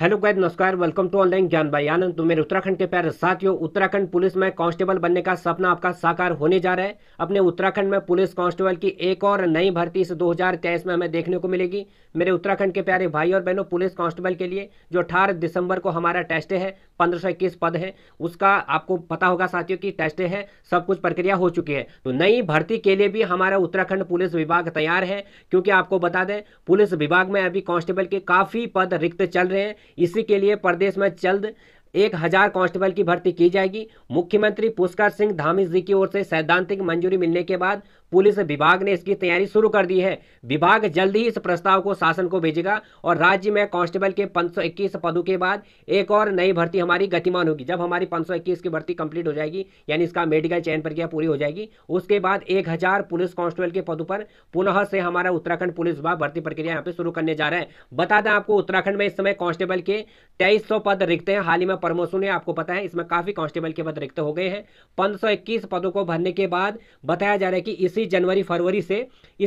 hello guys नमस्कार welcome to online ज्ञान भाई आनंद तो मेरे उत्तराखंड के प्यारे साथियों उत्तराखंड पुलिस में कांस्टेबल बनने का सपना आपका साकार होने जा रहा है अपने उत्तराखंड में पुलिस कांस्टेबल की एक और नई भर्ती इस 2023 में हमें देखने को मिलेगी मेरे उत्तराखंड के प्यारे भाई और बहनों पुलिस कांस्टेबल के लिए जो अठारह दिसंबर को हमारा टेस्ट है पंद्रह पद है उसका आपको पता होगा साथियों की टेस्ट है सब कुछ प्रक्रिया हो चुकी है तो नई भर्ती के लिए भी हमारा उत्तराखंड पुलिस विभाग तैयार है क्योंकि आपको बता दें पुलिस विभाग में अभी कांस्टेबल के काफ़ी पद रिक्त चल रहे हैं इसी के लिए प्रदेश में जल्द एक हजार कांस्टेबल की भर्ती की जाएगी मुख्यमंत्री पुष्कर सिंह धामी जी की ओर से सैद्धांतिक मंजूरी मिलने के बाद पुलिस विभाग ने इसकी तैयारी शुरू कर दी है विभाग जल्द ही इस प्रस्ताव को शासन को भेजेगा और राज्य में कांस्टेबल के 521 पदों के बाद एक और नई भर्ती हमारी गतिमान होगी जब हमारी 521 की भर्ती कंप्लीट हो जाएगी यानी इसका मेडिकल चयन प्रक्रिया पूरी हो जाएगी उसके बाद एक पुलिस कांस्टेबल के पदों पर पुनः से हमारा उत्तराखंड पुलिस विभाग भर्ती प्रक्रिया यहाँ पे शुरू करने जा रहा है बता दें आपको उत्तराखंड में इस समय कांस्टेबल के तेईस पद रिक्त हैं हाल ही में प्रमोशन है आपको पता है इसमें काफ़ी कांस्टेबल के पद रिक्त हो गए हैं 521 पदों को भरने के बाद बताया जा रहा है कि इसी जनवरी फरवरी से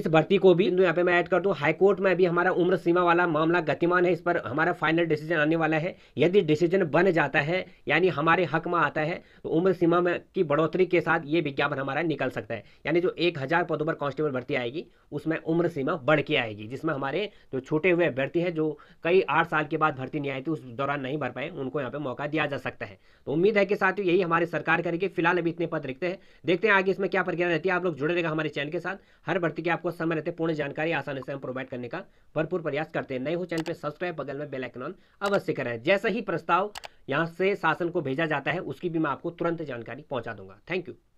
इस भर्ती को भी यहाँ पे मैं ऐड कर दूँ हाईकोर्ट में भी हमारा उम्र सीमा वाला मामला गतिमान है इस पर हमारा फाइनल डिसीजन आने वाला है यदि डिसीजन बन जाता है यानी हमारे हक में आता है तो उम्र सीमा में की बढ़ोतरी के साथ ये विज्ञापन हमारा निकल सकता है यानी जो एक पदों पर कांस्टेबल भर्ती आएगी उसमें उम्र सीमा बढ़ के आएगी जिसमें हमारे जो छोटे हुए अभ्यर्थी हैं जो कई आठ साल के बाद भर्ती नहीं आई थी उस दौरान नहीं भर पाए उनको यहाँ पे मौका मौका दिया जा सकता है तो उम्मीद है कि साथियों यही हमारी सरकार करेगी फिलहाल अभी इतने पद रिखते हैं देखते हैं आगे इसमें क्या प्रक्रिया रहती है आप लोग जुड़े रहेगा हमारे चैनल के साथ हर भर्ती की आपको समय रहते पूर्ण जानकारी आसानी से हम प्रोवाइड करने का भरपूर प्रयास करते हैं नए हो चैनल पर सब्सक्राइब बगल में बेलाइकन अवश्य करें जैसा ही प्रस्ताव यहाँ से शासन को भेजा जाता है उसकी भी मैं आपको तुरंत जानकारी पहुँचा दूंगा थैंक यू